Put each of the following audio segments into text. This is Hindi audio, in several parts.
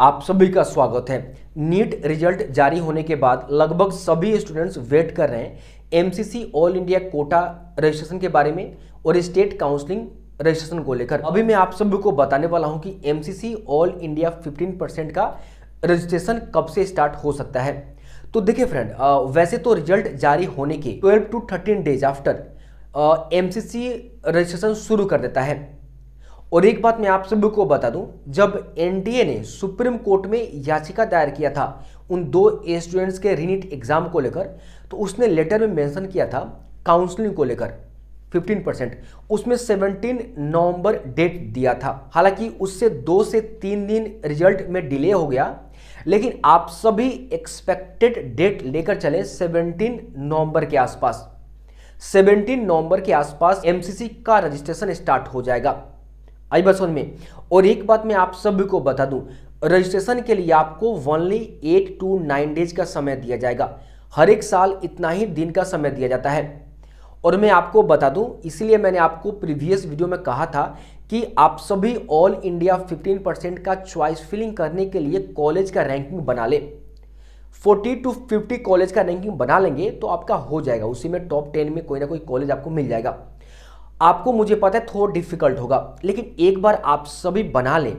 आप सभी का स्वागत है नीट रिजल्ट जारी होने के बाद लगभग सभी स्टूडेंट्स वेट कर रहे हैं MCC all India quota registration के बारे में और स्टेट काउंसलिंग रजिस्ट्रेशन को लेकर अभी मैं आप सभी को बताने वाला हूं कि एमसीसी ऑल इंडिया 15 परसेंट का रजिस्ट्रेशन कब से स्टार्ट हो सकता है तो देखिए फ्रेंड वैसे तो रिजल्ट जारी होने के twelve to thirteen days after um registration शुरू कर देता है और एक बात मैं आप सभी को बता दूं जब एनटीए ने सुप्रीम कोर्ट में याचिका दायर किया था उन दो स्टूडेंट्स के रिनिट एग्जाम को लेकर तो उसने लेटर में मेंशन किया था काउंसलिंग को लेकर 15 परसेंट उसमें 17 नवंबर डेट दिया था हालांकि उससे दो से तीन दिन रिजल्ट में डिले हो गया लेकिन आप सभी एक्सपेक्टेड डेट लेकर चले सेवनटीन नवंबर के आसपास सेवनटीन नवंबर के आसपास एमसीसी का रजिस्ट्रेशन स्टार्ट हो जाएगा आई बात में और एक बात मैं आप सभी को बता दूं रजिस्ट्रेशन के लिए आपको only eight to nine days का समय दिया जाएगा हर एक साल इतना ही दिन का समय दिया जाता है और मैं आपको बता दूं इसलिए मैंने आपको प्रीवियस वीडियो में कहा था कि आप सभी ऑल इंडिया 15 परसेंट का चॉइस फिलिंग करने के लिए कॉलेज का रैंकिंग बना ले 40 टू 50 कॉलेज का रैंकिंग बना लेंगे तो आपका हो जाएगा उसी में टॉप 10 में कोई ना कोई कॉलेज आपको मिल जाएगा आपको मुझे पता है थोड़ा डिफिकल्ट होगा लेकिन एक बार आप सभी बना लें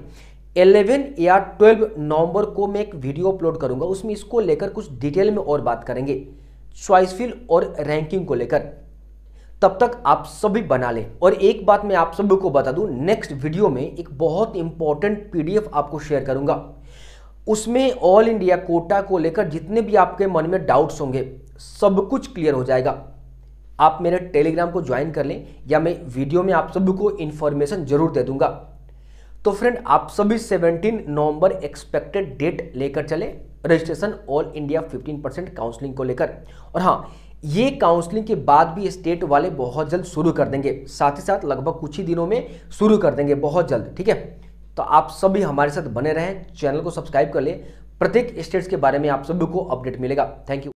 11 या 12 नवंबर को मैं एक वीडियो अपलोड करूंगा उसमें इसको लेकर कुछ डिटेल में और बात करेंगे चॉइस फील और रैंकिंग को लेकर तब तक आप सभी बना लें और एक बात मैं आप सभी को बता दूं नेक्स्ट वीडियो में एक बहुत इंपॉर्टेंट पीडीएफ आपको शेयर करूंगा उसमें ऑल इंडिया कोटा को लेकर जितने भी आपके मन में डाउट्स होंगे सब कुछ क्लियर हो जाएगा आप मेरे टेलीग्राम को ज्वाइन कर लें या मैं वीडियो में आप सबको इन्फॉर्मेशन जरूर दे दूंगा तो फ्रेंड आप सभी 17 नवंबर एक्सपेक्टेड डेट लेकर चले registration all India 15 percent counselling को लेकर और हाँ ये काउंसलिंग के बाद भी स्टेट वाले बहुत जल्द शुरू कर देंगे साथ ही साथ लगभग कुछ ही दिनों में शुरू कर देंगे बहुत जल्द ठीक है तो आप सभी हमारे साथ बने रहें चैनल को सब्सक्राइब कर लें प्रत्येक स्टेट्स के बारे में आप सभी को अपडेट मिलेगा थैंक यू